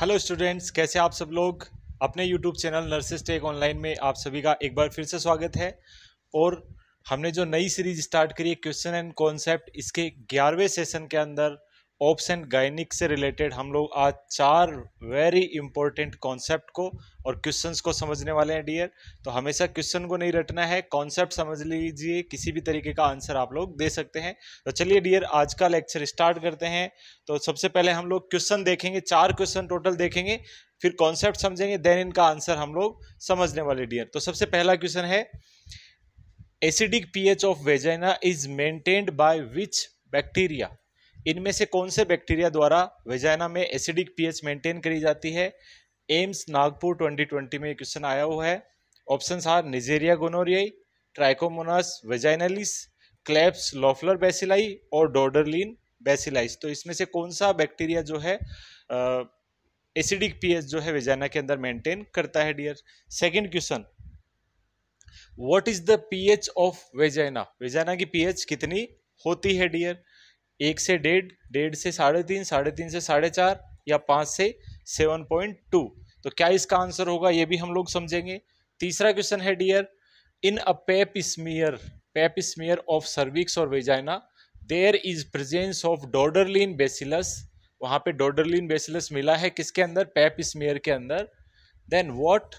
hello students कैसे आप सब लोग अपने YouTube channel nurses tech online में आप सभी का एक बार फिर से स्वागत है और हमने जो नई सीरीज स्टार्ट करी है क्वेश्चन एंड कॉन्सेप्ट इसके ग्यारहवें सेशन के अंदर ऑप्स एंड गाइनिक से रिलेटेड हम लोग आज चार वेरी इंपॉर्टेंट कॉन्सेप्ट को और क्वेश्चंस को समझने वाले हैं डियर तो हमेशा क्वेश्चन को नहीं रटना है कॉन्सेप्ट समझ लीजिए किसी भी तरीके का आंसर आप लोग दे सकते हैं तो चलिए डियर आज का लेक्चर स्टार्ट करते हैं तो सबसे पहले हम लोग क्वेश्चन देखेंगे चार क्वेश्चन टोटल देखेंगे फिर कॉन्सेप्ट समझेंगे देन इनका आंसर हम लोग समझने वाले डियर तो सबसे पहला क्वेश्चन है acidic pH of vagina is maintained by which bacteria इनमें से कौन से बैक्टीरिया द्वारा वेजाइना में एसिडिक पीएच मेंटेन करी जाती है एम्स नागपुर 2020 में क्वेश्चन आया हुआ है option are Neisseria gonorrhoeae Trichomonas vaginalis Klebs Loeffler bacilli और डोडरलिन बेसिलाइस तो इसमें से कौन सा बैक्टीरिया जो है एसिडिक पीएच जो है वेजाइना के अंदर मेंटेन करता है dear second question what is the pH of vagina vagina की पीएच कितनी होती है डियर एक से डेढ़ डेढ़ से साढ़े तीन साढ़े तीन से साढ़े चार या पाँच से सेवन पॉइंट टू तो क्या इसका आंसर होगा ये भी हम लोग समझेंगे तीसरा क्वेश्चन है dear in a pap smear pap smear of cervix और vagina there is presence of Doderlein bacillus वहाँ पे डोडरलिन बेसिलस मिला है किसके अंदर पेप स्मियर के अंदर then what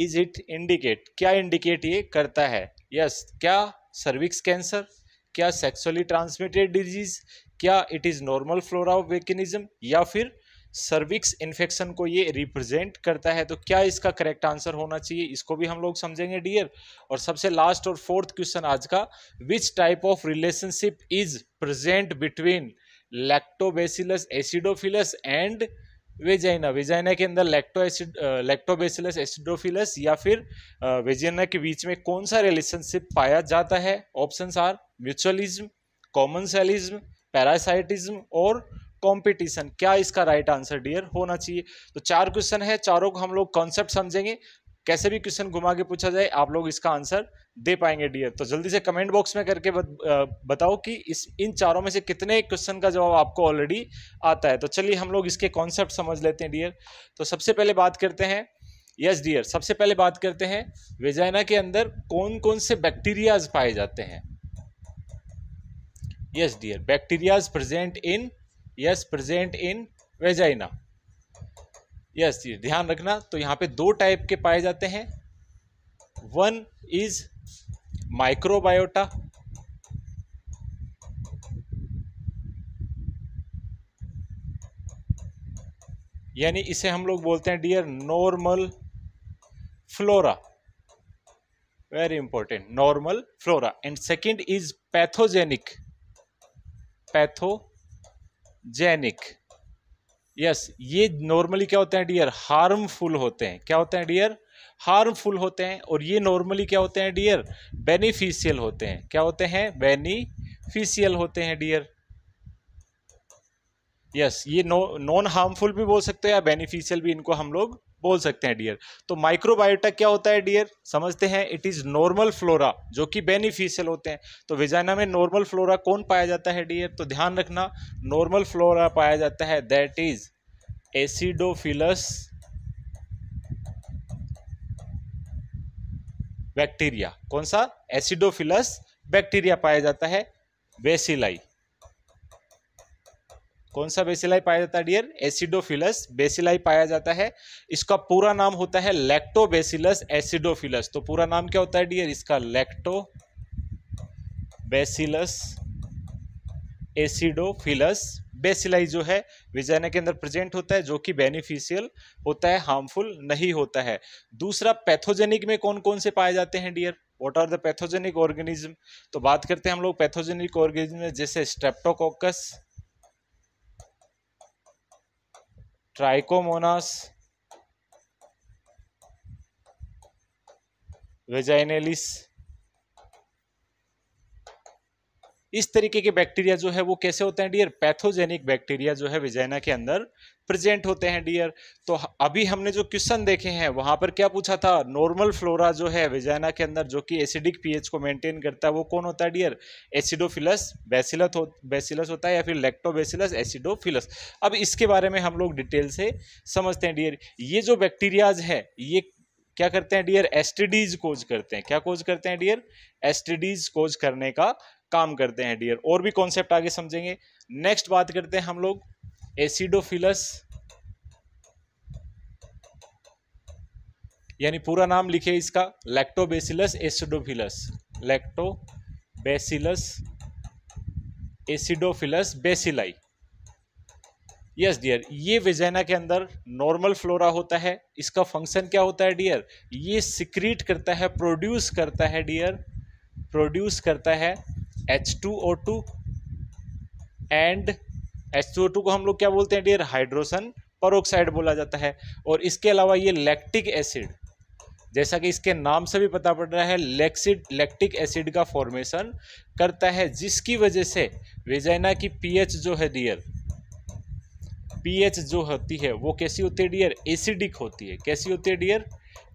is it indicate क्या इंडिकेट ये करता है यस yes, क्या सर्विक्स कैंसर क्या सेक्सुअली ट्रांसमिटेड डिजीज क्या it is normal flora of vaginism या फिर सर्विक्स इन्फेक्शन को ये रिप्रेजेंट करता है तो क्या इसका करेक्ट आंसर होना चाहिए इसको भी हम लोग समझेंगे डियर और सबसे लास्ट और फोर्थ क्वेश्चन आज का which type of relationship is present between Lactobacillus acidophilus and vagina vagina के अंदर लैक्टो एसिड लैक्टोबेसिलस एसिडोफिलस या फिर वेजाइना uh, के बीच में कौन सा रिलेशनशिप पाया जाता है option are mutualism commensalism parasitism और कंपटीशन क्या इसका राइट आंसर डियर होना चाहिए तो चार क्वेश्चन है चारों को हम लोग कॉन्सेप्ट समझेंगे कैसे भी क्वेश्चन घुमा के पूछा जाए आप लोग इसका आंसर दे पाएंगे डियर तो जल्दी से कमेंट बॉक्स में करके बताओ कि इस इन चारों में से कितने क्वेश्चन का जवाब आपको ऑलरेडी आता है तो चलिए हम लोग इसके कॉन्सेप्ट समझ लेते हैं डियर तो सबसे पहले बात करते हैं यस डियर सबसे पहले बात करते हैं वेजाइना के अंदर कौन कौन से बैक्टीरियाज पाए जाते हैं yes dear bacteria is present in yes present in vagina yes dear ध्यान रखना तो यहाँ पे दो टाइप के पाए जाते हैं वन इज माइक्रोबायोटा यानी इसे हम लोग बोलते हैं dear normal flora very important normal flora and second is pathogenic pathogenic yes ये नॉर्मली क्या होते हैं डियर हार्मफुल होते हैं क्या होते हैं डियर हार्मफुल होते हैं और ये नॉर्मली क्या होते हैं डियर बेनिफिशियल होते हैं क्या होते हैं बेनिफिशियल होते हैं डियर यस yes, ये नॉन हार्मफुल भी बोल सकते हैं या बेनिफिशियल भी इनको हम लोग बोल सकते हैं डियर तो माइक्रोबायोटा क्या होता है डियर समझते हैं इट इज़ नॉर्मल फ्लोरा जो कि बेनिफिशियल होते हैं तो विजाइना में नॉर्मल फ्लोरा कौन पाया जाता है डियर तो ध्यान रखना नॉर्मल फ्लोरा पाया जाता है दैट इज एसिडोफिलस बैक्टीरिया कौन सा एसिडोफिलस बैक्टीरिया पाया जाता है बेसिलाई कौन सा बेसिलाई पाया जाता है डियर एसिडोफिलस बेसिलाई पाया जाता है इसका पूरा नाम होता है लैक्टोबेसिलस एसिडोफिलस तो पूरा नाम क्या होता है डियर इसका लैक्टो बेसिलस एसिडोफिलस बेसिलाई जो है विजैना के अंदर प्रेजेंट होता है जो कि बेनिफिशियल होता है हार्मफुल नहीं होता है दूसरा पैथोजेनिक में कौन कौन से पाए जाते हैं dear what are the pathogenic organism तो बात करते हैं हम लोग पैथोजेनिक ऑर्गेनिज्म जैसे स्ट्रेप्टोकोकस ट्राइकोमोनास वेजाइनेलिस इस तरीके के बैक्टीरिया जो है वो कैसे होते हैं डियर पैथोजेनिक बैक्टीरिया जो है विजैना के अंदर प्रेजेंट होते हैं डियर तो अभी हमने जो क्वेश्चन देखे हैं वहां पर क्या पूछा था नॉर्मल फ्लोरा जो है विजैना के अंदर जो कि एसिडिक पीएच को मेंटेन करता है वो कौन होता है डियर एसिडोफिलस बेसिलस हो बेसिलस होता है या फिर लेक्टोबेसिलस एसिडोफिलस अब इसके बारे में हम लोग डिटेल से समझते हैं डियर ये जो बैक्टीरियाज है ये क्या करते हैं डियर एस्टिडीज कोज करते हैं क्या कोज करते हैं डियर एस्टिडीज कोज करने का काम करते हैं डियर और भी कॉन्सेप्ट आगे समझेंगे नेक्स्ट बात करते हैं हम लोग एसिडोफिलस यानी पूरा नाम लिखे इसका Lactobacillus acidophilus bacillus acidophilus bacilli yes dear ये विजेना के अंदर नॉर्मल फ्लोरा होता है इसका फंक्शन क्या होता है डियर ये सिक्रीट करता है प्रोड्यूस करता है डियर प्रोड्यूस करता है H two O two and H two O two को हम लोग क्या बोलते हैं डियर हाइड्रोजन परोक्साइड बोला जाता है और इसके अलावा ये लैक्टिक एसिड जैसा कि इसके नाम से भी पता पड़ रहा है लेक्सिड लैक्टिक एसिड का फॉर्मेशन करता है जिसकी वजह से वेजाइना की पीएच जो है डियर पीएच जो होती है वो कैसी होती है डियर एसिडिक होती है कैसी होती है डियर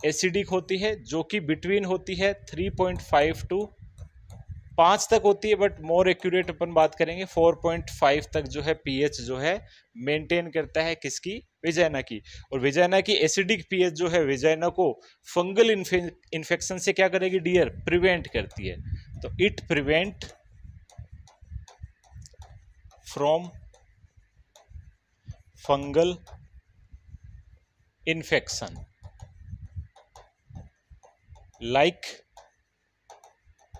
एसिडिक होती है जो कि बिटवीन होती है 3.5 टू पाँच तक होती है बट मोर एक्यूरेट अपन बात करेंगे फोर पॉइंट फाइव तक जो है पीएच जो है मेंटेन करता है किसकी विजयना की और विजयना की एसिडिक पीएच जो है विजयना को फंगल इन्फेक्शन से क्या करेगी डियर प्रिवेंट करती है तो it prevent from fungal infection like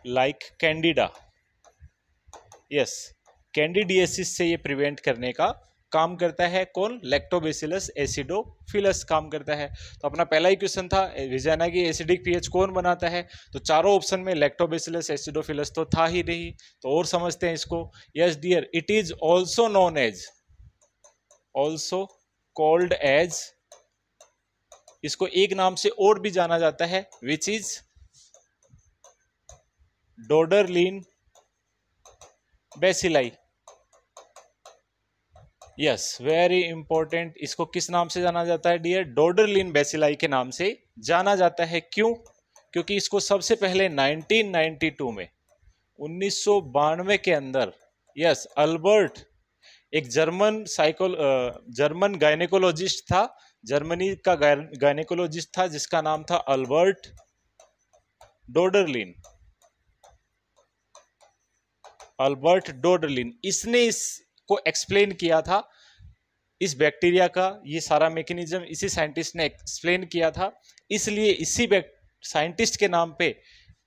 like Candida yes candidiasis से ये प्रिवेंट करने का काम करता है कौन लैक्टोबेसिलस एसिडोफिलस काम करता है तो अपना पहला ही क्वेश्चन था विजाना की एसिडिक पीएच कौन बनाता है तो चारों ऑप्शन में लैक्टोबेसिलस एसिडोफिलस तो था ही नहीं तो और समझते हैं इसको yes dear it is also known as also called as इसको एक नाम से और भी जाना जाता है which is Doderlein bacilli yes very important इसको किस नाम से जाना जाता है डियर डोडरलिन बेसिलाई के नाम से जाना जाता है क्यों क्योंकि इसको सबसे पहले 1992 में उन्नीस के अंदर यस अल्बर्ट एक जर्मन साइकोल जर्मन गायनेकोलॉजिस्ट था जर्मनी का गायनेकोलॉजिस्ट था जिसका नाम था अल्बर्ट डोडरलिन अल्बर्ट डोडलिन इसने इसको एक्सप्लेन किया था इस बैक्टीरिया का ये सारा मैकेनिज्म इसी साइंटिस्ट ने एक्सप्लेन किया था इसलिए इसी साइंटिस्ट के नाम पे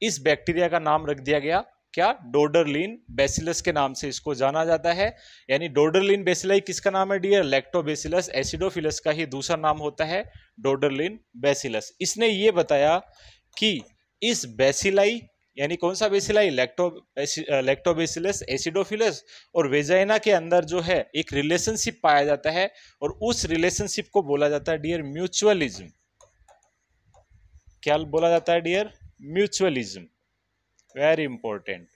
इस बैक्टीरिया का नाम रख दिया गया क्या डोडरलिन बेसिलस के नाम से इसको जाना जाता है यानी डोडरलिन बेसिलाई किसका नाम है डियर लैक्टोबेसिलस एसिडोफिलस का ही दूसरा नाम होता है डोडरलिन बेसिलस इसने ये बताया कि इस बेसिलाई यानी कौन सा बेसिलाई लैक्टो लैक्टोबेसिलस एसिडोफिलस और वेजाइना के अंदर जो है एक रिलेशनशिप पाया जाता है और उस रिलेशनशिप को बोला जाता है डियर म्यूचुअलिज्म क्या बोला जाता है dear mutualism very important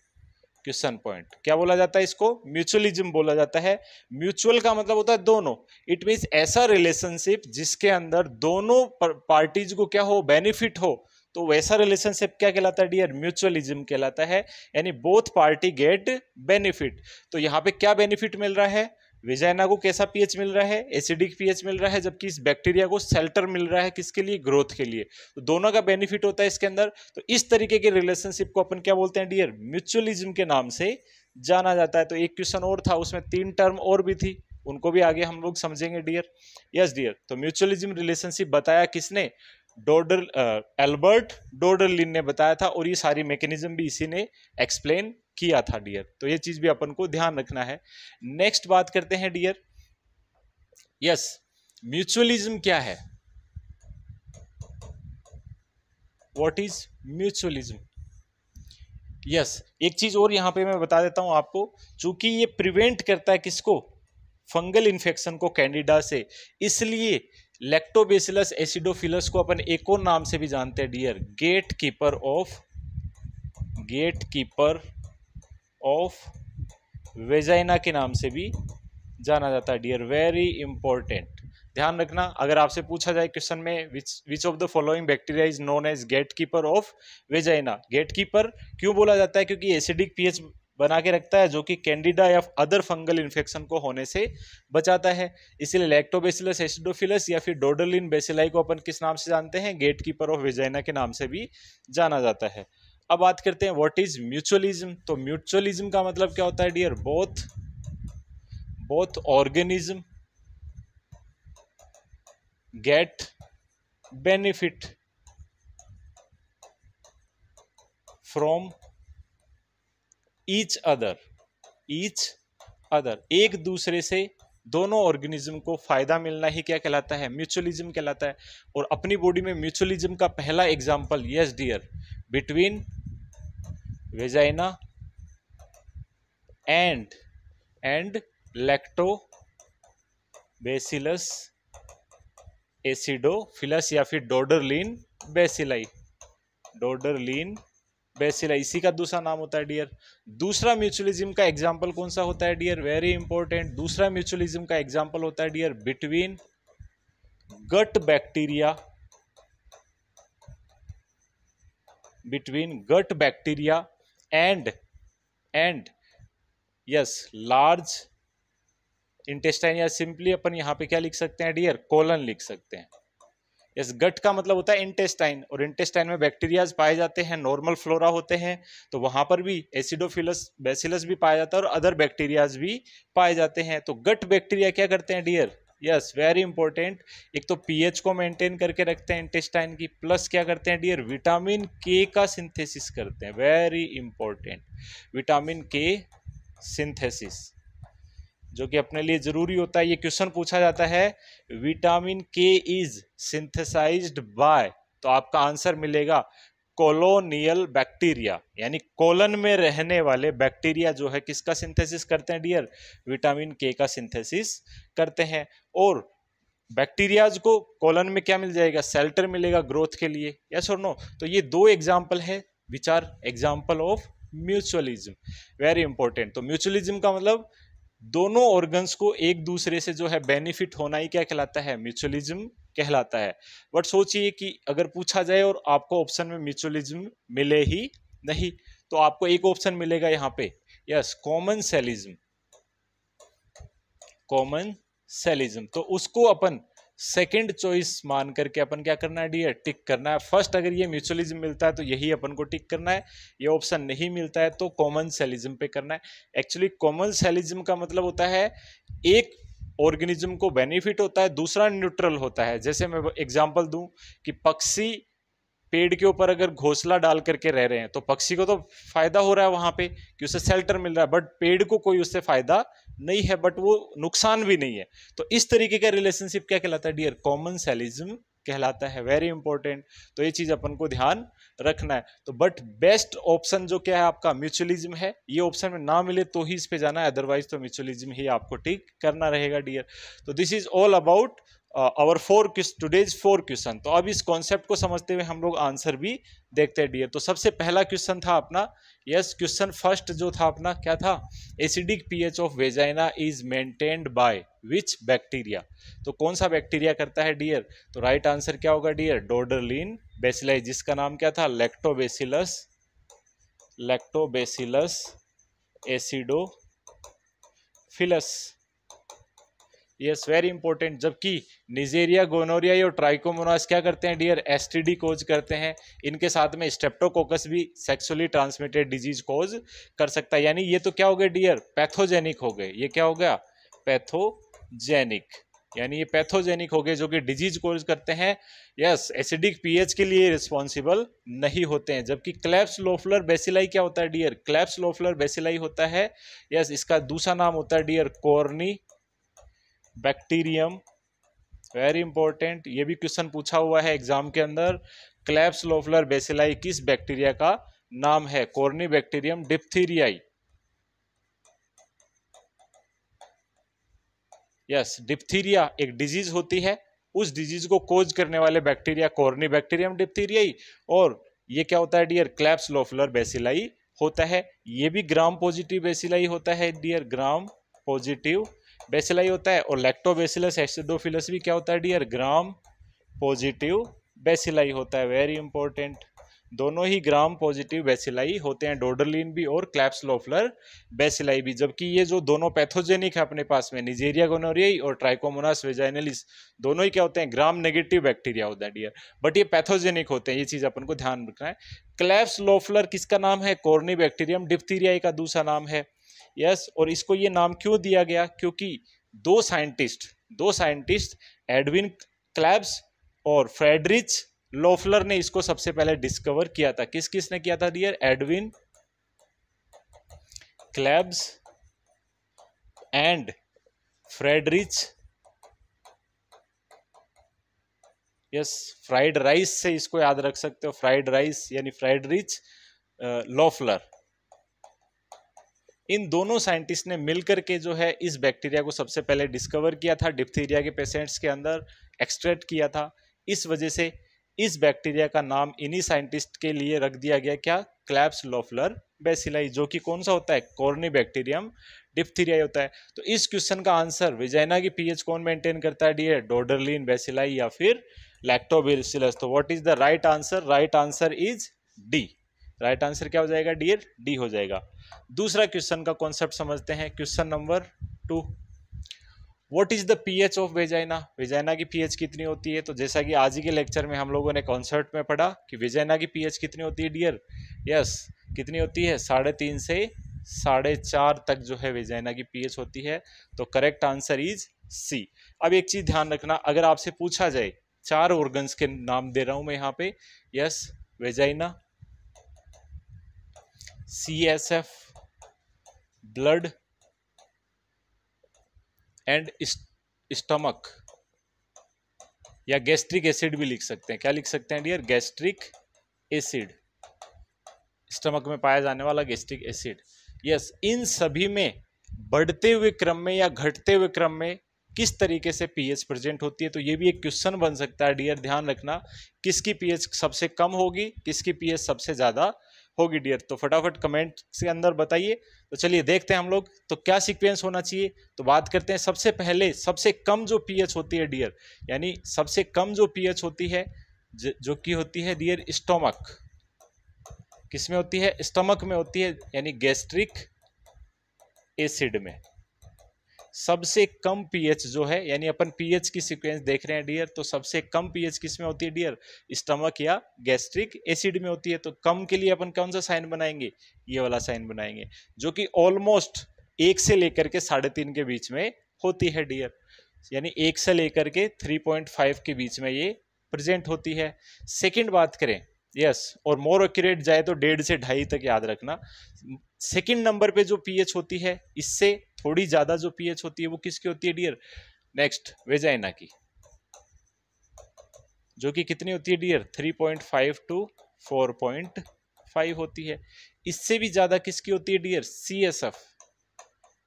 question point क्या बोला जाता है इसको म्यूचुअलिज्म बोला जाता है म्यूचुअल का मतलब होता है दोनों इट मीन्स ऐसा रिलेशनशिप जिसके अंदर दोनों पार्टीज को क्या हो बेनिफिट हो तो वैसा रिलेशनशिप क्या कहलाता है डियर म्यूचुअलिज्म कहलाता है यानी बोथ पार्टी गेट बेनिफिट तो यहाँ पे क्या बेनिफिट मिल रहा है विजयना को कैसा पीएच मिल रहा है एसिडिक पीएच मिल रहा है जबकि इस बैक्टीरिया को सेल्टर मिल रहा है किसके लिए ग्रोथ के लिए तो दोनों का बेनिफिट होता है इसके अंदर तो इस तरीके के रिलेशनशिप को अपन क्या बोलते हैं डियर म्यूचुअलिज्म के नाम से जाना जाता है तो एक क्वेश्चन और था उसमें तीन टर्म और भी थी उनको भी आगे हम लोग समझेंगे डियर यस डियर तो म्यूचुअलिज्म रिलेशनशिप बताया किसने डोडर एल्बर्ट डोडरलिन ने बताया था और ये सारी मैकेनिज्म भी इसी ने एक्सप्लेन किया था डियर तो ये चीज़ भी अपन को ध्यान रखना है नेक्स्ट बात करते हैं डियर यस म्यूचुअलिज्म क्या है वॉट इज म्यूचुअलिज्म यस एक चीज़ और यहां पे मैं बता देता हूं आपको चूंकि ये प्रिवेंट करता है किसको फंगल इन्फेक्शन को कैंडिडा से इसलिए लेक्टोबेसिलस एसिडोफिलस को अपन एक और नाम से भी जानते हैं dear gate keeper of gate keeper of vagina के नाम से भी जाना जाता है डियर वेरी इंपॉर्टेंट ध्यान रखना अगर आपसे पूछा जाए क्वेश्चन में which which of the following bacteria is known as gate keeper of vagina gate keeper क्यों बोला जाता है क्योंकि एसिडिक पीएच बना के रखता है जो कि कैंडिडा या अदर फंगल इन्फेक्शन को होने से बचाता है इसीलिए लैक्टोबेसिलस एसिडोफिलस या फिर डोडोलिन बेसिलाई को अपन किस नाम से जानते हैं गेट कीपर ऑफ विजाइना के नाम से भी जाना जाता है अब बात करते हैं व्हाट इज म्यूचुअलिज्म तो म्यूचुअलिज्म का मतलब क्या होता है dear both both organism get benefit from each other each other एक दूसरे से दोनों ऑर्गेनिज्म को फायदा मिलना ही क्या कहलाता है म्यूचुअलिज्म कहलाता है और अपनी बॉडी में म्यूचुअलिज्म का पहला example yes dear between vagina and and Lactobacillus acidophilus या फिर डोडरलिन बेसिलाई डोडरलिन बेसिला इसी का दूसरा नाम होता है डियर दूसरा म्यूचुअलिज्म का एग्जाम्पल कौन सा होता है डियर वेरी इंपॉर्टेंट दूसरा म्यूचुअलिज्म का एग्जाम्पल होता है dear between gut bacteria between gut bacteria and and yes large intestine या सिंपली अपन यहां पे क्या लिख सकते हैं डियर कोलन लिख सकते हैं यस गट का मतलब होता है इंटेस्टाइन और इंटेस्टाइन में बैक्टीरियाज पाए जाते हैं नॉर्मल फ्लोरा होते हैं तो वहां पर भी एसिडोफिलस बेसिलस भी पाया जाता है और अदर बैक्टीरियाज भी पाए जाते हैं तो गट बैक्टीरिया क्या करते हैं डियर यस वेरी इंपॉर्टेंट एक तो पीएच को मेंटेन करके रखते हैं इंटेस्टाइन की प्लस क्या करते हैं डियर विटामिन के का सिंथेसिस करते हैं very important vitamin K synthesis जो कि अपने लिए ज़रूरी होता है ये क्वेश्चन पूछा जाता है विटामिन के इज सिंथेसाइज्ड बाय तो आपका आंसर मिलेगा कोलोनियल बैक्टीरिया यानी कोलन में रहने वाले बैक्टीरिया जो है किसका सिंथेसिस करते हैं डियर विटामिन के का सिंथेसिस करते हैं और बैक्टीरियाज को कोलन में क्या मिल जाएगा सेल्टर मिलेगा ग्रोथ के लिए या और नो तो ये दो एग्जाम्पल है which are example of mutualism very important तो म्यूचुअलिज्म का मतलब दोनों ऑर्गन्स को एक दूसरे से जो है बेनिफिट होना ही क्या कहलाता है म्यूचुअलिज्म कहलाता है बट सोचिए कि अगर पूछा जाए और आपको ऑप्शन में म्यूचुअलिज्म मिले ही नहीं तो आपको एक ऑप्शन मिलेगा यहाँ पे yes commensalism commensalism तो उसको अपन सेकंड चॉइस मान करके अपन क्या करना है डी टिक करना है फर्स्ट अगर ये म्यूचुअलिज्म मिलता है तो यही अपन को टिक करना है ये ऑप्शन नहीं मिलता है तो कॉमन सेलिज्म पे करना है एक्चुअली कॉमन सेलिज्म का मतलब होता है एक ऑर्गेनिज्म को बेनिफिट होता है दूसरा न्यूट्रल होता है जैसे मैं एग्जाम्पल दूँ कि पक्षी पेड़ के ऊपर अगर घोसला डाल करके रह रहे हैं तो पक्षी को तो फायदा हो रहा है वहां पे कि उसे शेल्टर मिल रहा है बट पेड़ को कोई उससे फायदा नहीं है बट वो नुकसान भी नहीं है तो इस तरीके का रिलेशनशिप क्या कहलाता है डियर कॉमन सेलिज्म कहलाता है वेरी इंपॉर्टेंट तो ये चीज़ अपन को ध्यान रखना है तो बट बेस्ट ऑप्शन जो क्या है आपका म्यूचुअलिज्म है ये ऑप्शन में ना मिले तो ही इस पे जाना है अदरवाइज तो म्यूचुअलिज्म ही आपको ठीक करना रहेगा डियर तो this is all about our four question today's four question तो अब इस कॉन्सेप्ट को समझते हुए हम लोग आंसर भी देखते हैं डियर तो सबसे पहला क्वेश्चन था अपना यस क्वेश्चन फर्स्ट जो था अपना क्या था acidic pH of vagina is maintained by which bacteria तो कौन सा बैक्टीरिया करता है डियर तो राइट right आंसर क्या होगा डियर डोडरलिन बेसिलाई जिसका नाम क्या था Lactobacillus Lactobacillus acidophilus yes very important जबकि निजेरिया गोनोरिया और ट्राइकोमोनास क्या करते हैं डियर एसटीडी कोज करते हैं इनके साथ में स्टेप्टोकोकस भी सेक्सुअली ट्रांसमिटेड डिजीज कोज कर सकता है यानी ये तो क्या हो गया डियर पैथोजेनिक हो गए ये क्या हो गया पैथोजेनिक यानी ये पैथोजेनिक हो गए जो कि डिजीज कोज करते हैं यस एसिडिक पीएच के लिए रिस्पॉन्सिबल नहीं होते हैं जबकि क्लैप्स लोफलर बेसिलाई क्या होता है डियर क्लैप्स लोफलर बेसिलाई होता है यस इसका दूसरा नाम होता है dear Corynebacterium very important ये भी क्वेश्चन पूछा हुआ है एग्जाम के अंदर क्लैप्स लोफलर बेसिलाई किस बैक्टीरिया का नाम है Corynebacterium diphtheriae yes diphtheria एक डिजीज होती है उस डिजीज को कोज करने वाले बैक्टीरिया कोर्नी बैक्टीरियम डिप्थीरियाई और ये क्या होता है डियर क्लैप्स लोफलर बेसिलाई होता है ये भी ग्राम पॉजिटिव बेसिलाई होता है डियर ग्राम पॉजिटिव बेसिलाई होता है और लैक्टोबेसिलस एसिडोफिलस भी क्या होता है डियर ग्राम पॉजिटिव बेसिलाई होता है वेरी इंपॉर्टेंट दोनों ही ग्राम पॉजिटिव बेसिलाई होते हैं डोडरलिन भी और क्लैप्सलोफलर बेसिलाई भी जबकि ये जो दोनों पैथोजेनिक है अपने पास में निजेरिया गोनोरियाई और ट्राइकोमोनास वेजाइनलिस दोनों ही क्या होते हैं ग्राम नेगेटिव बैक्टीरिया होता है डियर बट ये पैथोजेनिक होते हैं ये चीज़ अपन को ध्यान रखना है क्लैप्सलोफलर किसका नाम है कॉर्नी बैक्टीरियम डिप्थीरिया का दूसरा नाम है यस और इसको ये नाम क्यों दिया गया क्योंकि दो साइंटिस्ट दो साइंटिस्ट एडविन क्लैब्स और फ्रेडरिच लोफलर ने इसको सबसे पहले डिस्कवर किया था किस किस ने किया था dear Edwin Klebs and Friedrich yes fried rice से इसको याद रख सकते हो फ्राइड राइस यानी फ्राइड रिच लोफलर इन दोनों साइंटिस्ट ने मिलकर के जो है इस बैक्टीरिया को सबसे पहले डिस्कवर किया था डिप्थीरिया के पेशेंट्स के अंदर एक्सट्रैक्ट किया था इस वजह से इस बैक्टीरिया का नाम इन्हीं साइंटिस्ट के लिए रख दिया गया क्या क्लैप्स लोफलर बेसिलाई जो कि कौन सा होता है कॉर्नी बैक्टीरियम डिप्थीरिया होता है तो इस क्वेश्चन का आंसर विजैना की पीएच कौन मेंटेन करता है डी डोडरलिन बेसिलाई या फिर लैक्टोबिलसिलस तो what is the right answer right answer is D right answer क्या हो जाएगा डियर डी हो जाएगा दूसरा क्वेश्चन का कॉन्सेप्ट समझते हैं question number two what is the P H of vagina vagina की पी एच कितनी होती है तो जैसा कि आज ही के लेक्चर में हम लोगों ने कॉन्सर्ट में पढ़ा कि वेजाइना की पी एच कितनी होती है डियर यस yes, कितनी होती है साढ़े तीन से साढ़े चार तक जो है वेजाइना की पी एच होती है तो करेक्ट आंसर इज सी अब एक चीज़ ध्यान रखना अगर आपसे पूछा जाए चार ऑर्गन्स के नाम दे रहा हूँ मैं यहाँ पे yes vagina C S F blood and stomach या गैस्ट्रिक एसिड भी लिख सकते हैं क्या लिख सकते हैं डियर गैस्ट्रिक एसिड स्टमक में पाया जाने वाला गैस्ट्रिक एसिड यस इन सभी में बढ़ते हुए क्रम में या घटते हुए क्रम में किस तरीके से पीएच प्रेजेंट होती है तो ये भी एक क्वेश्चन बन सकता है डियर ध्यान रखना किसकी पीएच सबसे कम होगी किसकी पीएच सबसे ज़्यादा होगी डियर तो फटाफट कमेंट के अंदर बताइए तो चलिए देखते हैं हम लोग तो क्या सीक्वेंस होना चाहिए तो बात करते हैं सबसे पहले सबसे कम जो पीएच होती है डियर यानी सबसे कम जो पीएच होती है जो कि होती है डियर स्टोमक किस में होती है स्टोमक में होती है यानी गैस्ट्रिक एसिड में सबसे कम पीएच जो है यानी अपन पीएच की सीक्वेंस देख रहे हैं डियर तो सबसे कम पीएच किस में होती है डियर स्टमक या गैस्ट्रिक एसिड में होती है तो कम के लिए अपन कौन सा साइन बनाएंगे ये वाला साइन बनाएंगे जो कि ऑलमोस्ट एक से लेकर के साढ़े तीन के बीच में होती है डियर यानी एक से लेकर के थ्री पॉइंट फाइव के बीच में ये प्रेजेंट होती है सेकेंड बात करें यस yes, और मोर एक्यूरेट जाए तो डेढ़ से ढाई तक याद रखना सेकेंड नंबर पे जो पीएच होती है इससे थोड़ी ज़्यादा जो पीएच होती है वो किसकी होती है डियर नेक्स्ट वेजाइना की जो कि कितनी होती है डियर 3.5 टू 4.5 होती है इससे भी ज़्यादा किसकी होती है डियर सी एस एफ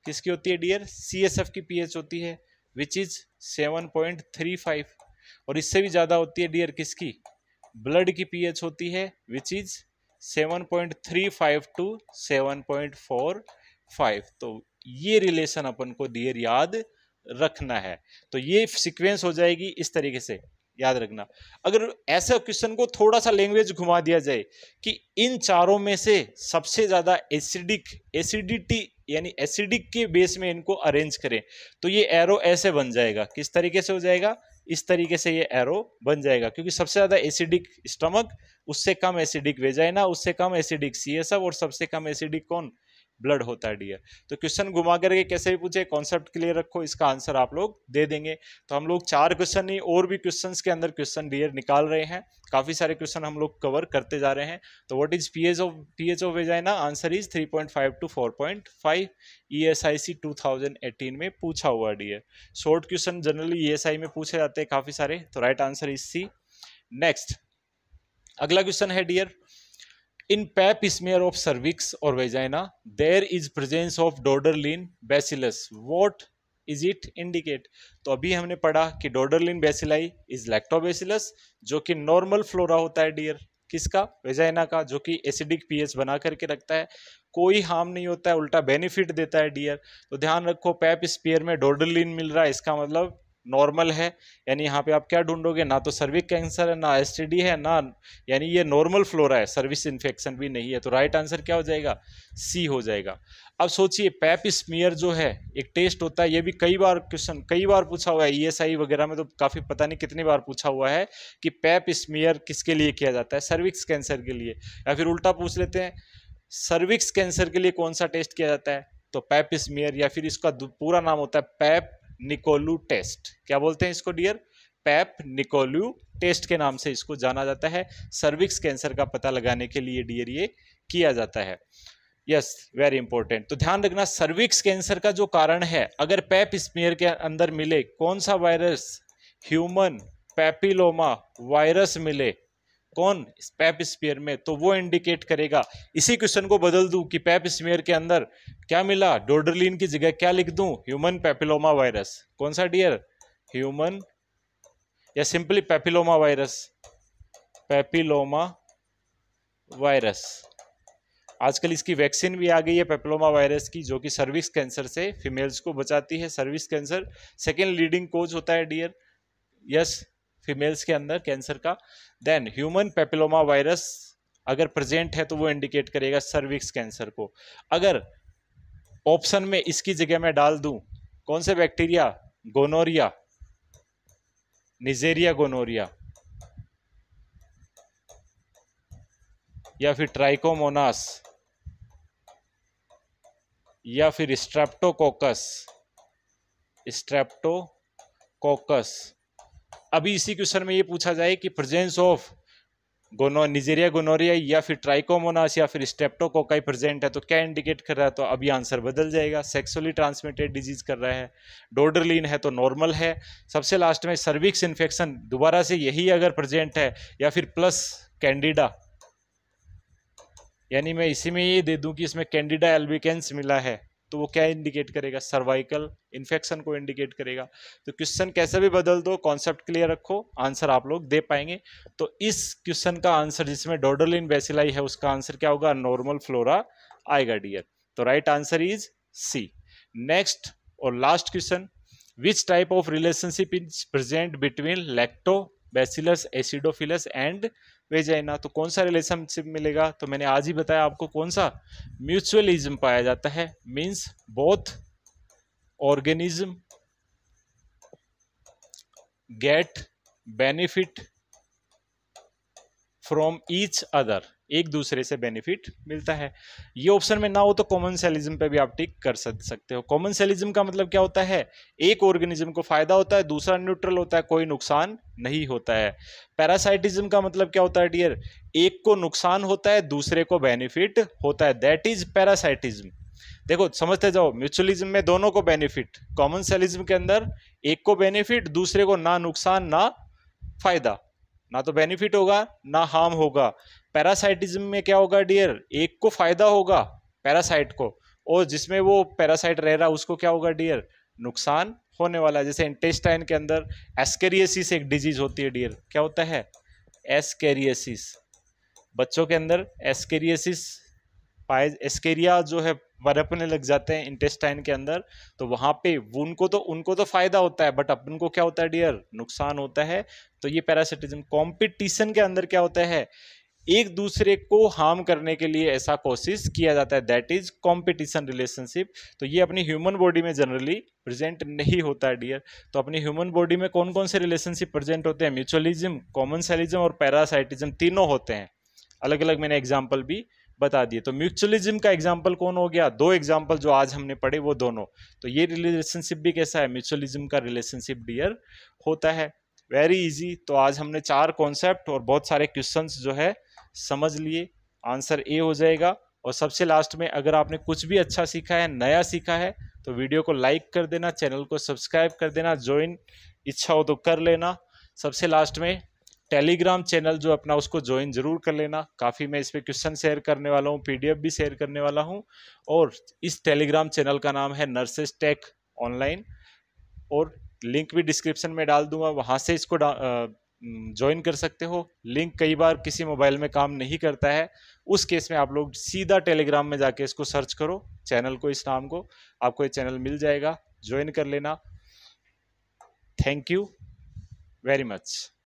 किसकी होती है डियर सी एस एफ की पीएच होती है विच इज 7.35 और इससे भी ज़्यादा होती है डियर किसकी ब्लड की पीएच होती है विच इज 7.35 टू 7.45 तो ये रिलेशन अपन को देर याद रखना है तो ये सीक्वेंस हो जाएगी इस तरीके से याद रखना अगर ऐसे क्वेश्चन को थोड़ा सा लैंग्वेज घुमा दिया जाए कि इन चारों में से सबसे ज़्यादा एसिडिक एसिडिटी यानी एसिडिक के बेस में इनको अरेंज करें तो ये एरो ऐसे बन जाएगा किस तरीके से हो जाएगा इस तरीके से ये एरो बन जाएगा क्योंकि सबसे ज़्यादा एसिडिक स्टमक उससे कम एसिडिक वेजाइना उससे कम एसिडिक सी और सबसे कम एसिडिक कौन ब्लड होता है डियर तो क्वेश्चन घुमा करके कैसे भी पूछे कॉन्सेप्ट क्लियर रखो इसका आंसर आप लोग दे देंगे तो हम लोग चार क्वेश्चन ही और भी क्वेश्चन के अंदर क्वेश्चन डियर निकाल रहे हैं काफ़ी सारे क्वेश्चन हम लोग कवर करते जा रहे हैं तो what is P H of P H of vagina answer is 3.5 to 4.5 five E में पूछा हुआ dear short question generally ESI में पूछे जाते हैं काफ़ी सारे तो right answer is C next अगला क्वेश्चन है dear In pap smear of cervix or vagina, there is presence of doderlin bacillus what is it indicate तो अभी हमने पढ़ा कि डोडरलिन बेसिलाई इज लैक्टोबेसिलस जो कि नॉर्मल फ्लोरा होता है डियर किसका वेजाइना का जो कि एसिडिक पीएच बना करके रखता है कोई हार्म नहीं होता है उल्टा बेनिफिट देता है डियर तो ध्यान रखो पैप स्पीयर में डोडरलिन मिल रहा है इसका मतलब नॉर्मल है यानी यहाँ पे आप क्या ढूंढोगे ना तो सर्विक कैंसर है ना एस है ना यानी ये नॉर्मल फ्लोरा है सर्विस इन्फेक्शन भी नहीं है तो राइट आंसर क्या हो जाएगा सी हो जाएगा अब सोचिए पैप स्मियर जो है एक टेस्ट होता है ये भी कई बार क्वेश्चन कई बार पूछा हुआ है ईएसआई e वगैरह में तो काफ़ी पता नहीं कितनी बार पूछा हुआ है कि पैप स्मियर किसके लिए किया जाता है सर्विक्स कैंसर के लिए या फिर उल्टा पूछ लेते हैं सर्विक्स कैंसर के लिए कौन सा टेस्ट किया जाता है तो पैप स्मियर या फिर इसका पूरा नाम होता है पैप निकोलू टेस्ट क्या बोलते हैं इसको डियर पैप निकोलू टेस्ट के नाम से इसको जाना जाता है सर्विक्स कैंसर का पता लगाने के लिए डियर ये किया जाता है यस वेरी इंपॉर्टेंट तो ध्यान रखना सर्विक्स कैंसर का जो कारण है अगर पैप स्मियर के अंदर मिले कौन सा वायरस ह्यूमन पैपिलोमा वायरस मिले कौन पैप स्पेयर में तो वो इंडिकेट करेगा इसी क्वेश्चन को बदल दूं कि पैप स्पेयर के अंदर क्या मिला डोडरलिन की जगह क्या लिख दूं ह्यूमन पैपिलोमा वायरस कौन सा डियर ह्यूमन या simply papilloma virus papilloma virus आजकल इसकी वैक्सीन भी आ गई है पेपलोमा वायरस की जो कि सर्विस कैंसर से फीमेल्स को बचाती है cervix cancer second leading cause होता है डियर यस फीमेल्स के अंदर कैंसर का देन ह्यूमन पेपिलोमा वायरस अगर प्रेजेंट है तो वो इंडिकेट करेगा सर्विक्स कैंसर को अगर ऑप्शन में इसकी जगह मैं डाल दूं कौन से बैक्टीरिया गोनोरिया निजेरिया गोनोरिया या फिर ट्राइकोमोनास या फिर स्ट्रेप्टोकोकस स्ट्रेप्टोकोकस अभी इसी क्वेश्चन में ये पूछा जाए कि प्रेजेंस ऑफ गोनो निजेरिया गोनोरिया या फिर ट्राइकोमोनास या फिर स्टेप्टोकोकाई प्रेजेंट है तो क्या इंडिकेट कर रहा है तो अभी आंसर बदल जाएगा सेक्सुअली ट्रांसमिटेड डिजीज कर रहा है डोडरलिन है तो नॉर्मल है सबसे लास्ट में सर्विक्स इन्फेक्शन दोबारा से यही अगर प्रेजेंट है या फिर प्लस कैंडिडा यानी मैं इसी में ये दे दूं कि इसमें कैंडिडा एल्बिकेंस मिला है तो वो क्या इंडिकेट करेगा सर्वाइकल इन्फेक्शन को इंडिकेट करेगा तो क्वेश्चन कैसे भी बदल दो कॉन्सेप्ट क्लियर रखो आंसर आप लोग दे पाएंगे तो इस क्वेश्चन का आंसर जिसमें डोडोलिन बेसिलाई है उसका आंसर क्या होगा नॉर्मल फ्लोरा आएगा डियर तो right answer is C next और last question which type of relationship is present between Lactobacillus acidophilus and vagina तो कौन सा रिलेशनशिप मिलेगा तो मैंने आज ही बताया आपको कौन सा म्यूचुअलिज्म पाया जाता है means both organism get benefit from each other एक दूसरे से बेनिफिट मिलता है ये ऑप्शन में ना हो तो कॉमन सेलिज्म पे भी आप टिक कर सकते हो कॉमन सेलिज्म का मतलब क्या होता है एक ऑर्गेनिज्म को फायदा होता है दूसरा न्यूट्रल होता है कोई नुकसान नहीं होता है पैरासाइटिज्म का मतलब क्या होता है डियर एक को नुकसान होता है दूसरे को बेनिफिट होता है दैट इज पैरासाइटिज्म देखो समझते जाओ म्यूचुअलिज्म में दोनों को बेनिफिट कॉमन सेलिज्म के अंदर एक को बेनिफिट दूसरे को ना नुकसान ना फायदा ना तो बेनिफिट होगा ना हार्म होगा पैरासाइटिज्म में क्या होगा डियर एक को फायदा होगा पैरासाइट को और जिसमें वो पैरासाइट रह रहा उसको क्या होगा डियर नुकसान होने वाला है जैसे इंटेस्टाइन के अंदर एस्केरियसिस एक डिजीज होती है डियर क्या होता है एस्केरियसिस बच्चों के अंदर एस्केरियसिस पाए एस्केरिया जो है वरपने लग जाते हैं इंटेस्टाइन के अंदर तो वहाँ पे उनको तो उनको तो फायदा होता है बट अपन को क्या होता है डियर नुकसान होता है तो ये पैरासिटिज्म कॉम्पिटिशन के अंदर क्या होता है एक दूसरे को हार्म करने के लिए ऐसा कोशिश किया जाता है दैट इज कॉम्पिटिशन रिलेशनशिप तो ये अपनी ह्यूमन बॉडी में जनरली प्रेजेंट नहीं होता है डियर तो अपनी ह्यूमन बॉडी में कौन कौन से रिलेशनशिप प्रेजेंट होते हैं म्यूचुअलिज्म कॉमन सेलिज्म और पैरासाइटिज्म तीनों होते हैं अलग अलग मैंने एग्जाम्पल भी बता दिए तो म्यूचुअलिज्म का एग्जाम्पल कौन हो गया दो एग्जाम्पल जो आज हमने पढ़े वो दोनों तो ये रिलेशनशिप भी कैसा है म्यूचुअलिज्म का रिलेशनशिप डियर होता है वेरी इजी तो आज हमने चार कॉन्सेप्ट और बहुत सारे क्वेश्चंस जो है समझ लिए आंसर ए हो जाएगा और सबसे लास्ट में अगर आपने कुछ भी अच्छा सीखा है नया सीखा है तो वीडियो को लाइक कर देना चैनल को सब्सक्राइब कर देना ज्वाइन इच्छा हो तो कर लेना सबसे लास्ट में टेलीग्राम चैनल जो अपना उसको ज्वाइन जरूर कर लेना काफ़ी मैं इस पर क्वेश्चन शेयर करने वाला हूँ पीडीएफ भी शेयर करने वाला हूँ और इस टेलीग्राम चैनल का नाम है नर्सेस टेक ऑनलाइन और लिंक भी डिस्क्रिप्शन में डाल दूंगा वहाँ से इसको ज्वाइन कर सकते हो लिंक कई बार किसी मोबाइल में काम नहीं करता है उस केस में आप लोग सीधा टेलीग्राम में जाके इसको सर्च करो चैनल को इस नाम को आपको ये चैनल मिल जाएगा ज्वाइन कर लेना थैंक यू वेरी मच